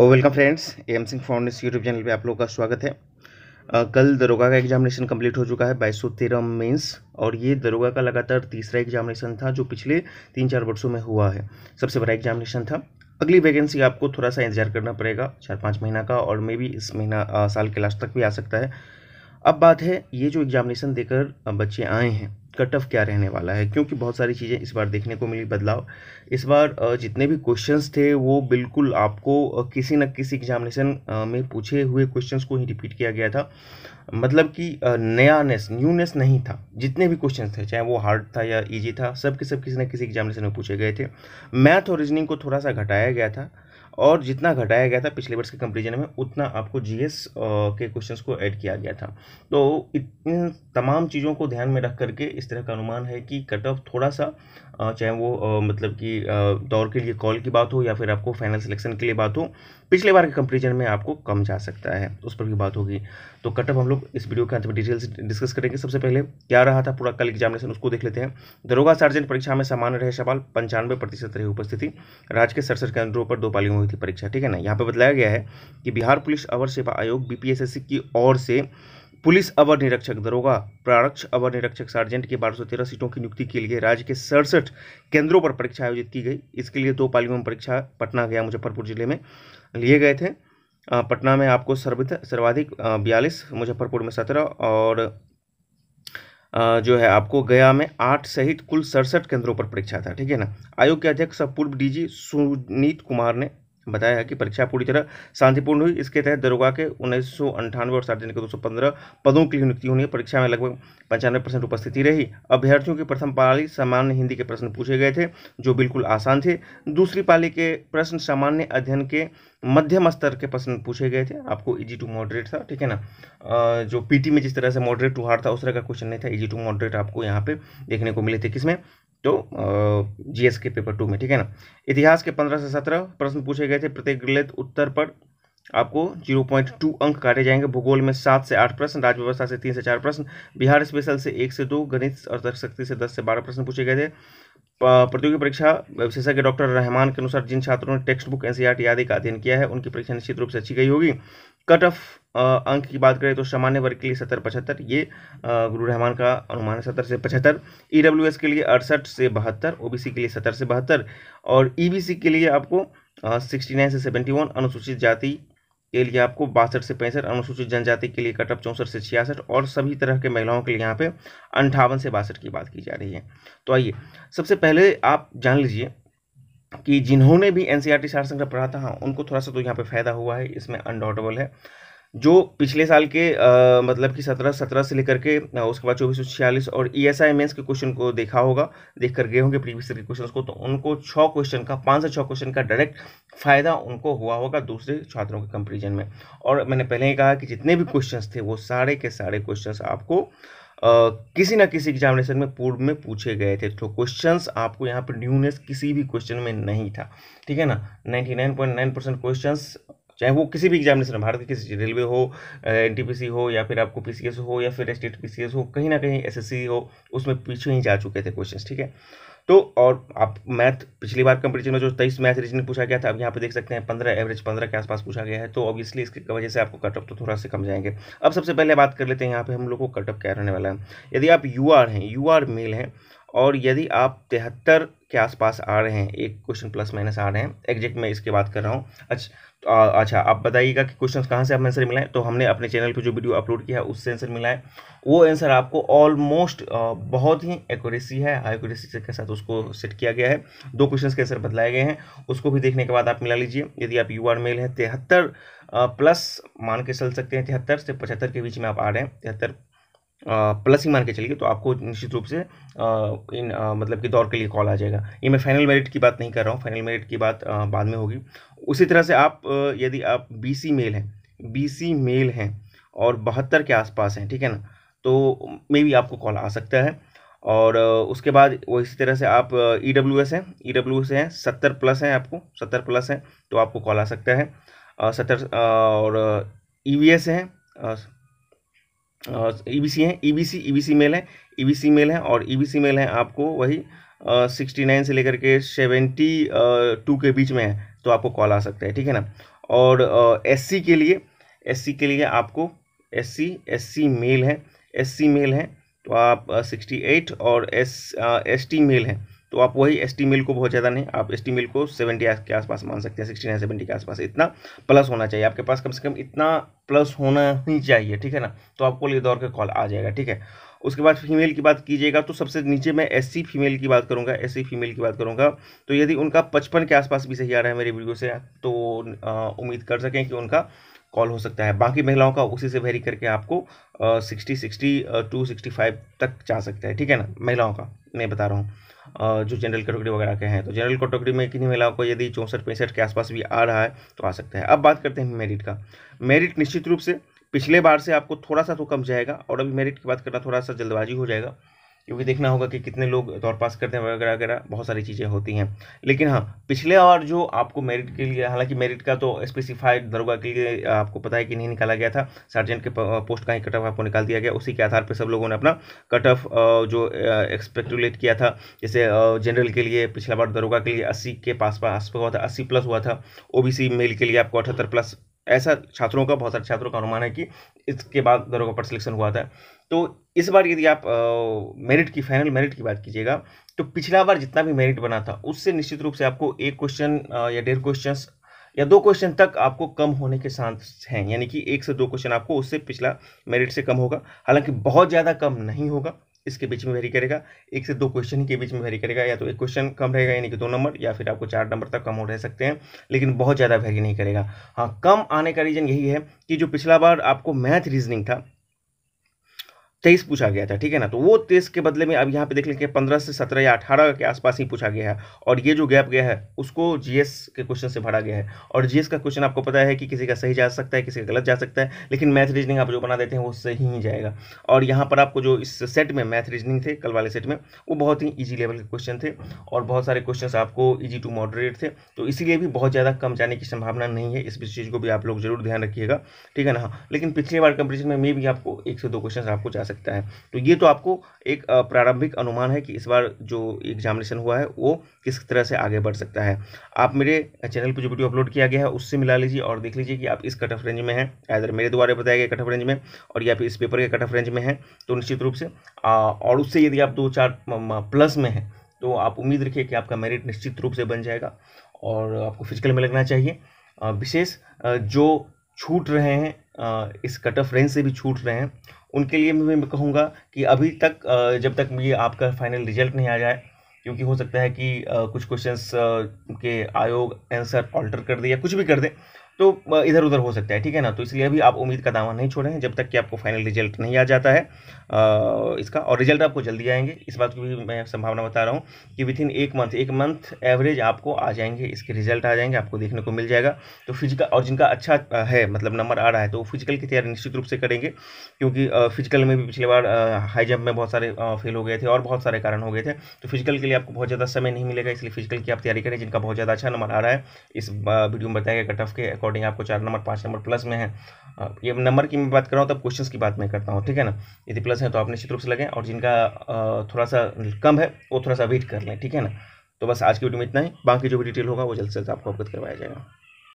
और welcome friends M Singh foundation YouTube channel पे आप लोगों का स्वागत है आ, कल दरोगा का एग्जामिनेशन कंप्लीट हो चुका है बाईस सौ तेरह मेन्स और ये दरोगा का लगातार तीसरा एग्जामिनेशन था जो पिछले तीन चार वर्षों में हुआ है सबसे बड़ा एग्जामिनेशन था अगली वैकेंसी आपको थोड़ा सा इंतजार करना पड़ेगा चार पाँच महीना का और मे भी इस महीना साल के लास्ट तक भी आ सकता है अब बात है ये जो एग्जामिनेशन देकर बच्चे आए हैं कट ऑफ क्या रहने वाला है क्योंकि बहुत सारी चीज़ें इस बार देखने को मिली बदलाव इस बार जितने भी क्वेश्चंस थे वो बिल्कुल आपको किसी न किसी एग्जामिनेशन में पूछे हुए क्वेश्चंस को ही रिपीट किया गया था मतलब कि नयानेस न्यूनेस नहीं था जितने भी क्वेश्चन थे चाहे वो हार्ड था या ईजी था सब के सब किसी न किसी एग्जामिनेशन में पूछे गए थे मैथ और रीजनिंग को थोड़ा सा घटाया गया था और जितना घटाया गया था पिछले वर्ष के कंपेरिजन में उतना आपको जीएस के क्वेश्चंस को ऐड किया गया था तो इन तमाम चीज़ों को ध्यान में रख करके इस तरह का अनुमान है कि कट ऑफ थोड़ा सा चाहे वो मतलब कि दौर के लिए कॉल की बात हो या फिर आपको फाइनल सिलेक्शन के लिए बात हो पिछले बार के कंपेरिजन में आपको कम जा सकता है उस पर भी बात होगी तो कट ऑफ हम लोग इस वीडियो के अंत में डिटेल्स डिस्कस करेंगे सबसे पहले क्या रहा था पूरा कल एग्जामिनेशन उसको देख लेते हैं दरोगा सार्जेंट परीक्षा में सामान्य रहे सवाल पंचानवे प्रतिशत रहे उपस्थिति राज्य के सड़सठ केंद्रों पर दो पालियों हुई थी परीक्षा ठीक है ना यहाँ पे बताया गया है कि बिहार पुलिस अवर सेवा आयोग बीपीएसएससी की ओर से पुलिस अवर निरीक्षक दरोगा प्रारक्ष अवर निरीक्षक सार्जेंट के बारह सौ सीटों की नियुक्ति के लिए राज्य के सड़सठ केंद्रों पर परीक्षा आयोजित की गई इसके लिए दो पालियों में परीक्षा पटना गया मुजफ्फरपुर जिले में लिए गए थे पटना में आपको सर्वित सर्वाधिक बयालीस मुजफ्फरपुर में सत्रह और जो है आपको गया में आठ सहित कुल सड़सठ केंद्रों पर परीक्षा था ठीक है ना आयोग के अध्यक्ष पूर्व डीजी सुनीत कुमार ने बताया कि परीक्षा पूरी तरह शांतिपूर्ण हुई इसके तहत दरोगा के उन्नीस और सार्वजनिक दो पदों के लिए नियुक्ति होनी है परीक्षा में लगभग पंचानवे परसेंट उपस्थिति रही अभ्यर्थियों की प्रथम पाली सामान्य हिंदी के प्रश्न पूछे गए थे जो बिल्कुल आसान थे दूसरी पाली के प्रश्न सामान्य अध्ययन के मध्यम स्तर के प्रश्न पूछे गए थे आपको इजी टू मॉडरेट था ठीक है ना जो पीटी में जिस तरह से मॉडरेट टू हार्ड था उस तरह का क्वेश्चन नहीं था इजी टू मॉडरेट आपको यहाँ पे देखने को मिले थे किसमें टू जीएस के पेपर टू में ठीक है ना इतिहास के पंद्रह से सत्रह प्रश्न पूछे गए थे प्रत्येक गलत उत्तर पर आपको जीरो पॉइंट टू अंक काटे जाएंगे भूगोल में सात से आठ प्रश्न राज्य व्यवस्था से तीन से चार प्रश्न बिहार स्पेशल से एक से दो गणित और दर्शक्ति से दस से बारह प्रश्न पूछे गए थे प्रतियोगी परीक्षा विशेषज्ञ डॉक्टर रहमान के अनुसार जिन छात्रों ने टेक्स्ट बुक एन आदि का अध्ययन किया है उनकी परीक्षा निश्चित रूप से अच्छी गई होगी कट ऑफ अंक की बात करें तो सामान्य वर्ग के लिए सत्तर पचहत्तर ये गुरु रहमान का अनुमान है सत्तर से पचहत्तर ई के लिए अड़सठ से बहत्तर ओ के लिए सत्तर से बहत्तर और ई के लिए आपको सिक्सटी नाइन से सेवेंटी वन अनुसूचित जाति के लिए आपको बासठ से पैंसठ अनुसूचित जनजाति के लिए कटअप चौंसठ से छियासठ और सभी तरह के महिलाओं के लिए यहाँ पे अंठावन से बासठ की बात की जा रही है तो आइए सबसे पहले आप जान लीजिए कि जिन्होंने भी एन सी आर टी संग्रह पढ़ा था हाँ उनको थोड़ा सा तो यहाँ पे फायदा हुआ है इसमें अनडाउटेबल है जो पिछले साल के आ, मतलब कि सत्रह सत्रह से लेकर के उसके बाद चौबीस सौ छियालीस और ई एस आई मेन्स के क्वेश्चन को देखा होगा देख कर गए होंगे प्रीवियस ईयर के क्वेश्चन को तो उनको छः क्वेश्चन का पाँच से छः क्वेश्चन का डायरेक्ट फायदा उनको हुआ होगा दूसरे छात्रों के कंपेरिजन में और मैंने पहले ही कहा कि जितने भी क्वेश्चन थे वो सारे के सारे क्वेश्चन आपको Uh, किसी ना किसी एग्जामिनेशन में पूर्व में पूछे गए थे तो क्वेश्चंस आपको यहाँ पर न्यूनेस किसी भी क्वेश्चन में नहीं था ठीक है ना 99.9 परसेंट क्वेश्चन चाहे वो किसी भी एग्जामिनेशन भारत के किसी रेलवे हो एन हो या फिर आपको पी हो या फिर स्टेट पी हो कहीं ना कहीं एस हो उसमें पीछे ही जा चुके थे क्वेश्चन ठीक है तो और आप मैथ पिछली बार कंपटीशन में जो तेईस मैथ रीजनिंग पूछा गया था अब यहाँ पे देख सकते हैं पंद्रह एवरेज पंद्रह के आसपास पूछा गया है तो ऑब्वियसली इसकी वजह से आपको कटअप तो थोड़ा से कम जाएंगे अब सबसे पहले बात कर लेते हैं यहाँ पे हम लोग को कटअप क्या रहने वाला है यदि आप यू आर हैं यू आर मेल हैं और यदि आप तिहत्तर के आसपास आ रहे हैं एक क्वेश्चन प्लस माइनस आ रहे हैं एग्जैक्ट मैं इसके बात कर रहा हूँ अच्छा तो अच्छा आप बताइएगा कि क्वेश्चंस कहाँ से आप आंसर मिलाएं तो हमने अपने चैनल पे जो वीडियो अपलोड किया है उससे आंसर मिलाएं वो आंसर आपको ऑलमोस्ट बहुत ही एक्यूरेसी है हाई एक्यूरेसी के साथ उसको सेट किया गया है दो क्वेश्चन के आंसर बदलाए गए हैं उसको भी देखने के बाद आप मिला लीजिए यदि आप यू मेल हैं तिहत्तर प्लस मान के चल सकते हैं तिहत्तर से पचहत्तर के बीच में आप आ रहे हैं तिहत्तर प्लस ही मान के चलिए तो आपको निश्चित रूप से इन मतलब कि दौर के लिए कॉल आ जाएगा ये मैं फाइनल मेरिट की बात नहीं कर रहा हूँ फाइनल मेरिट की बात बाद में होगी उसी तरह से आप यदि आप बीसी मेल हैं बीसी मेल हैं और बहत्तर के आसपास हैं ठीक है ना तो मे भी आपको कॉल आ सकता है और उसके बाद वो इसी तरह से आप ई डब्ल्यू एस हैं ई डब्ल्यू एस हैं सत्तर प्लस हैं आपको सत्तर प्लस हैं तो आपको कॉल आ सकता है सत्तर और ई वी एस हैं ई बी सी है E B C E B C male है ई बी सी मेल है और ई बी सी मेल है आपको वही सिक्सटी नाइन से लेकर के सेवेंटी टू के बीच में है तो आपको कॉल आ सकता है ठीक है ना और एस uh, सी के लिए एस सी के लिए आपको S C S C male है एस सी मेल है तो आप सिक्सटी एट और एस एस टी मेल है तो आप वही एस टी मिल को बहुत ज़्यादा नहीं आप एस टी मिल को सेवेंटी के आसपास मान सकते हैं सिक्सटी नाइन सेवेंटी के आसपास इतना प्लस होना चाहिए आपके पास कम से कम इतना प्लस होना ही चाहिए ठीक है ना तो आपको ये दौर के कॉल आ जाएगा ठीक है उसके बाद फीमेल की बात कीजिएगा तो सबसे नीचे मैं एस फीमेल की बात करूँगा एस फीमेल की बात करूँगा तो यदि उनका पचपन के आसपास भी सही आ रहा है मेरे वीडियो से तो उम्मीद कर सकें कि उनका कॉल हो सकता है बाकी महिलाओं का उसी से वेरी करके आपको sixty sixty two sixty five तक जा सकता है ठीक है ना महिलाओं का मैं बता रहा हूँ जो जनरल कैटेगरी वगैरह के हैं तो जनरल कैटेगरी में किन्हीं महिलाओं को यदि चौंसठ पैंसठ के आसपास भी आ रहा है तो आ सकता है अब बात करते हैं मेरिट का मेरिट निश्चित रूप से पिछले बार से आपको थोड़ा सा तो कम जाएगा और अभी मेरिट की बात करना थोड़ा सा जल्दबाजी हो जाएगा ये भी देखना होगा कि कितने लोग दौड़ पास करते हैं वगैरह वगैरह बहुत सारी चीज़ें होती हैं लेकिन हाँ पिछले बार जो आपको मेरिट के लिए हालांकि मेरिट का तो स्पेसिफाइड दरोगा के लिए आपको पता है कि नहीं निकाला गया था सर्जेंट के पोस्ट का ही कट ऑफ आपको निकाल दिया गया उसी के आधार पर सब लोगों ने अपना कट ऑफ जो एक्सपेक्टुलेट किया था जैसे जनरल के लिए पिछला बार दरोगा के लिए अस्सी के पास पास हुआ था अस्सी प्लस हुआ था ओ मेल के लिए आपको अठहत्तर प्लस ऐसा छात्रों का बहुत सारे छात्रों का अनुमान है कि इसके बाद दरोगा पर सिलेक्शन हुआ था तो इस बार यदि आप मेरिट की फाइनल मेरिट की बात कीजिएगा तो पिछला बार जितना भी मेरिट बना था उससे निश्चित रूप से आपको एक क्वेश्चन या डेढ़ क्वेश्चन या दो क्वेश्चन तक आपको कम होने के चांस हैं यानी कि एक से दो क्वेश्चन आपको उससे पिछला मेरिट से कम होगा हालांकि बहुत ज़्यादा कम नहीं होगा इसके बीच में वेरी करेगा एक से दो क्वेश्चन के बीच में वेरी करेगा या तो एक क्वेश्चन कम रहेगा यानी कि दो नंबर या फिर आपको चार नंबर तक कम हो रह सकते हैं लेकिन बहुत ज़्यादा वेरी नहीं करेगा हाँ कम आने का रीज़न यही है कि जो पिछला बार आपको मैथ रीजनिंग था तेईस पूछा गया था ठीक है ना तो वो तेईस के बदले में अब यहाँ पे देख लेंगे पंद्रह से सत्रह या अठारह के आसपास ही पूछा गया है और ये जो गैप गया है उसको जीएस के क्वेश्चन से भरा गया है और जीएस का क्वेश्चन आपको पता है कि किसी का सही जा सकता है किसी का गलत जा सकता है लेकिन मैथ रीजनिंग आप जो बना देते हैं वो सही ही जाएगा और यहाँ पर आपको जो इस सेट में मैथ रीजनिंग थे कल वाले सेट में वो बहुत ही ईजी लेवल के क्वेश्चन थे और बहुत सारे क्वेश्चन आपको ईजी टू मॉडरेट थे तो इसीलिए भी बहुत ज़्यादा कम जाने की संभावना नहीं है इस चीज़ को भी आप लोग जरूर ध्यान रखिएगा ठीक है ना लेकिन पिछली बार कंपटीशन में मे भी आपको एक से दो क्वेश्चन आपको जा सकता है तो ये तो आपको एक प्रारंभिक अनुमान है कि इस बार जो एग्जामिनेशन हुआ है वो किस तरह से आगे बढ़ सकता है आप मेरे चैनल पर जो वीडियो अपलोड किया गया है उससे मिला लीजिए और देख लीजिए कि आप इस कट ऑफ रेंज में हैं एदर मेरे द्वारा बताया गया कट ऑफ रेंज में और या फिर इस पेपर के कट ऑफ रेंज में हैं तो निश्चित रूप से और उससे यदि आप दो चार प्लस में हैं तो आप उम्मीद रखिए कि आपका मेरिट निश्चित रूप से बन जाएगा और आपको फिजिकल में लगना चाहिए विशेष जो छूट रहे हैं इस कट ऑफ रेंज से भी छूट रहे हैं उनके लिए मैं मैं कहूँगा कि अभी तक जब तक ये आपका फाइनल रिजल्ट नहीं आ जाए क्योंकि हो सकता है कि कुछ क्वेश्चंस के आयोग आंसर ऑल्टर कर दे या कुछ भी कर दे तो इधर उधर हो सकता है ठीक है ना तो इसलिए अभी आप उम्मीद का दावा नहीं छोड़ें जब तक कि आपको फाइनल रिजल्ट नहीं आ जाता है आ, इसका और रिजल्ट आपको जल्दी आएंगे इस बात की भी मैं संभावना बता रहा हूँ कि विद इन एक मंथ एक मंथ एवरेज आपको आ जाएंगे इसके रिजल्ट आ जाएंगे आपको देखने को मिल जाएगा तो फिजिकल और जिनका अच्छा है मतलब नंबर आ रहा है तो फिजिकल की तैयारी निश्चित रूप से करेंगे क्योंकि फिजिकल में भी पिछली बार हाई जंप में बहुत सारे फेल हो गए थे और बहुत सारे कारण हो गए थे तो फिजिकल के लिए आपको बहुत ज़्यादा समय नहीं मिलेगा इसलिए फिजिकल की आप तैयारी करें जिनका बहुत ज़्यादा अच्छा नंबर आ रहा है इस वीडियो में बताएंगे कट ऑफ के अकॉर्डिंग अकॉर्डिंग आपको चार नंबर पाँच नंबर प्लस में है ये नंबर की मैं बात कर रहा हूँ तब क्वेश्चन की बात मैं करता हूँ ठीक है ना यदि प्लस है तो आप निश्चित रूप से लगें और जिनका थोड़ा सा कम है वो थोड़ा सा वेट कर लें ठीक है ना तो बस आज की वीडियो में इतना ही बाकी जो भी डिटेल होगा वो जल्द से जल्द आपको अवगत करवाया जाएगा